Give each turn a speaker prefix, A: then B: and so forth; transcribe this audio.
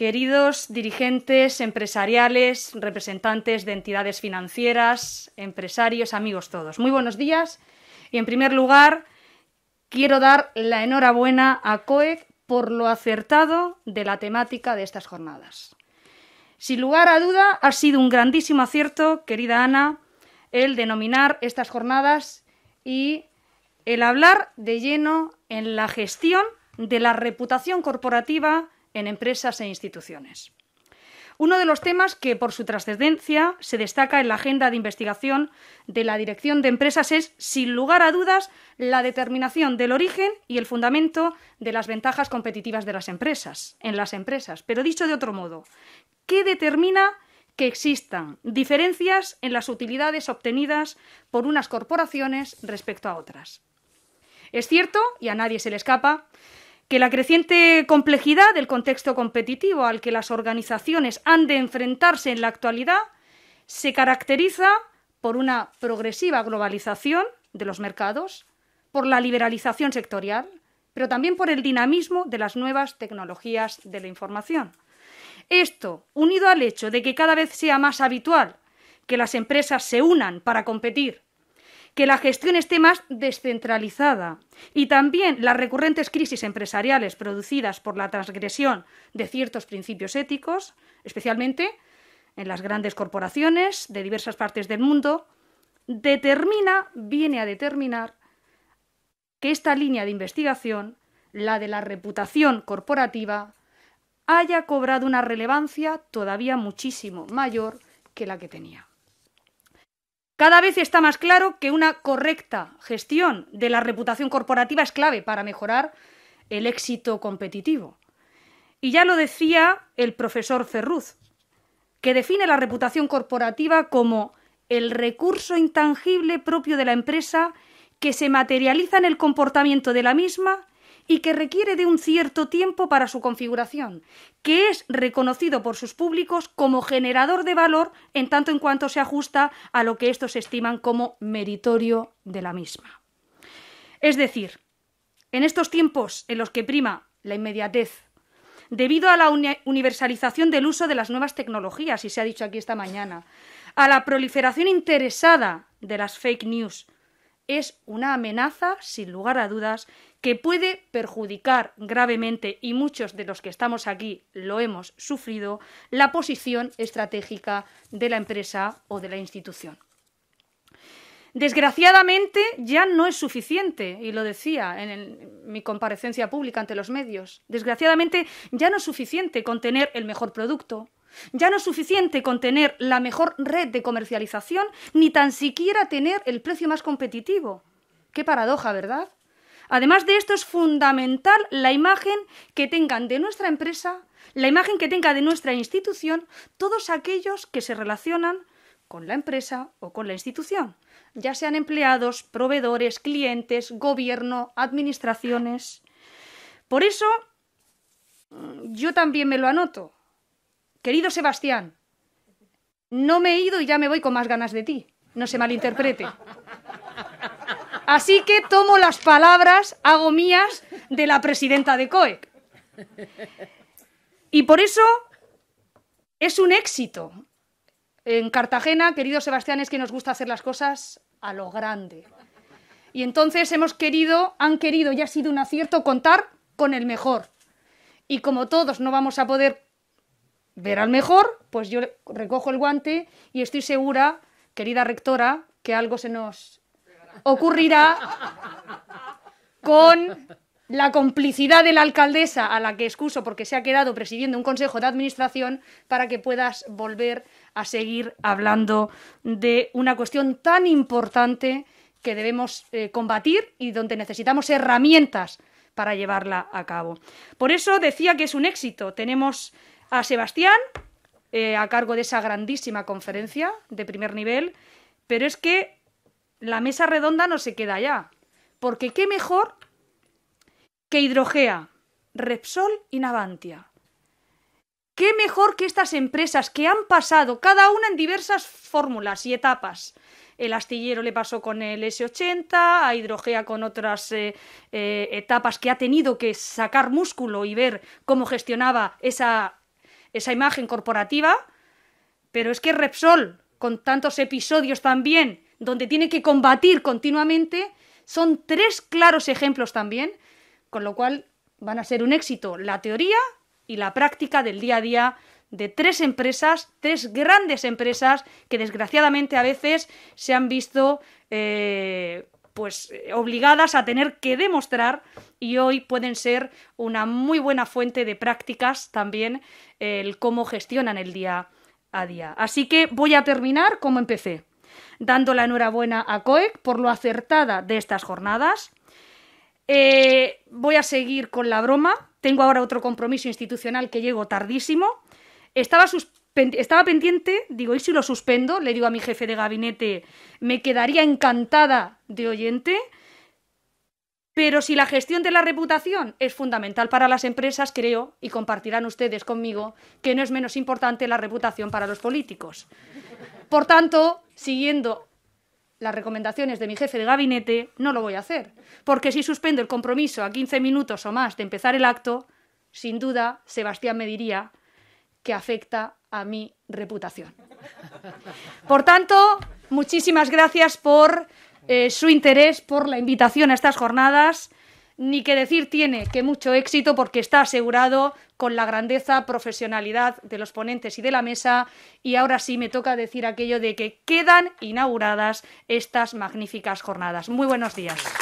A: Queridos dirigentes, empresariales, representantes de entidades financieras, empresarios, amigos todos, muy buenos días. Y en primer lugar, quiero dar la enhorabuena a COEC por lo acertado de la temática de estas jornadas. Sin lugar a duda, ha sido un grandísimo acierto, querida Ana, el denominar estas jornadas y el hablar de lleno en la gestión de la reputación corporativa en empresas e instituciones. Uno de los temas que por su trascendencia se destaca en la agenda de investigación de la Dirección de Empresas es, sin lugar a dudas, la determinación del origen y el fundamento de las ventajas competitivas de las empresas, en las empresas. Pero dicho de otro modo, ¿qué determina que existan diferencias en las utilidades obtenidas por unas corporaciones respecto a otras? Es cierto, y a nadie se le escapa, que la creciente complejidad del contexto competitivo al que las organizaciones han de enfrentarse en la actualidad se caracteriza por una progresiva globalización de los mercados, por la liberalización sectorial, pero también por el dinamismo de las nuevas tecnologías de la información. Esto, unido al hecho de que cada vez sea más habitual que las empresas se unan para competir que la gestión esté más descentralizada y también las recurrentes crisis empresariales producidas por la transgresión de ciertos principios éticos, especialmente en las grandes corporaciones de diversas partes del mundo, determina, viene a determinar que esta línea de investigación, la de la reputación corporativa, haya cobrado una relevancia todavía muchísimo mayor que la que tenía. Cada vez está más claro que una correcta gestión de la reputación corporativa es clave para mejorar el éxito competitivo. Y ya lo decía el profesor Ferruz, que define la reputación corporativa como el recurso intangible propio de la empresa que se materializa en el comportamiento de la misma y que requiere de un cierto tiempo para su configuración, que es reconocido por sus públicos como generador de valor en tanto en cuanto se ajusta a lo que estos estiman como meritorio de la misma. Es decir, en estos tiempos en los que prima la inmediatez, debido a la universalización del uso de las nuevas tecnologías, y se ha dicho aquí esta mañana, a la proliferación interesada de las fake news, es una amenaza, sin lugar a dudas, que puede perjudicar gravemente, y muchos de los que estamos aquí lo hemos sufrido, la posición estratégica de la empresa o de la institución. Desgraciadamente ya no es suficiente, y lo decía en, mi comparecencia pública ante los medios, desgraciadamente ya no es suficiente contener el mejor producto, ya no es suficiente con tener la mejor red de comercialización, ni tan siquiera tener el precio más competitivo. Qué paradoja, ¿verdad? Además de esto es fundamental la imagen que tengan de nuestra empresa, la imagen que tenga de nuestra institución todos aquellos que se relacionan con la empresa o con la institución, ya sean empleados, proveedores, clientes, gobierno, administraciones. Por eso, mm, yo también me lo anoto. Querido Sebastián, no me he ido y ya me voy con más ganas de ti. No se malinterprete. Así que tomo las palabras, hago mías, de la presidenta de COEC. Y por eso es un éxito. En Cartagena, querido Sebastián, es que nos gusta hacer las cosas a lo grande. Y entonces hemos querido, han querido, y ha sido un acierto contar con el mejor. Y como todos no vamos a poder ver al mejor, pues yo recojo el guante y estoy segura, querida rectora, que algo se nos ocurrirá con la complicidad de la alcaldesa a la que excuso porque se ha quedado presidiendo un consejo de administración para que puedas volver a seguir hablando de una cuestión tan importante que debemos eh, combatir y donde necesitamos herramientas para llevarla a cabo. Por eso decía que es un éxito. Tenemos a Sebastián, eh, a cargo de esa grandísima conferencia de primer nivel, pero es que la mesa redonda no se queda ya, porque qué mejor que Hidrogea, Repsol y Navantia. ¿Qué mejor que estas empresas que han pasado cada una en diversas fórmulas y etapas? El astillero le pasó con el S80, a Hidrogea con otras eh, eh, etapas que ha tenido que sacar músculo y ver cómo gestionaba esa esa imagen corporativa, pero es que Repsol, con tantos episodios también, donde tiene que combatir continuamente, son tres claros ejemplos también, con lo cual van a ser un éxito la teoría y la práctica del día a día de tres empresas, tres grandes empresas que desgraciadamente a veces se han visto eh, pues eh, obligadas a tener que demostrar y hoy pueden ser una muy buena fuente de prácticas también el cómo gestionan el día a día. Así que voy a terminar como empecé, dando la enhorabuena a COEC por lo acertada de estas jornadas. Eh, voy a seguir con la broma. Tengo ahora otro compromiso institucional que llego tardísimo. Estaba sus estaba pendiente, digo, ¿y si lo suspendo? Le digo a mi jefe de gabinete, me quedaría encantada de oyente. Pero si la gestión de la reputación es fundamental para las empresas, creo, y compartirán ustedes conmigo, que no es menos importante la reputación para los políticos. Por tanto, siguiendo las recomendaciones de mi jefe de gabinete, no lo voy a hacer, porque si suspendo el compromiso a 15 minutos o más de empezar el acto, sin duda Sebastián me diría que afecta a mi reputación. Por tanto, muchísimas gracias por eh, su interés, por la invitación a estas jornadas. Ni que decir tiene que mucho éxito porque está asegurado con la grandeza, profesionalidad de los ponentes y de la mesa. Y ahora sí me toca decir aquello de que quedan inauguradas estas magníficas jornadas. Muy buenos días.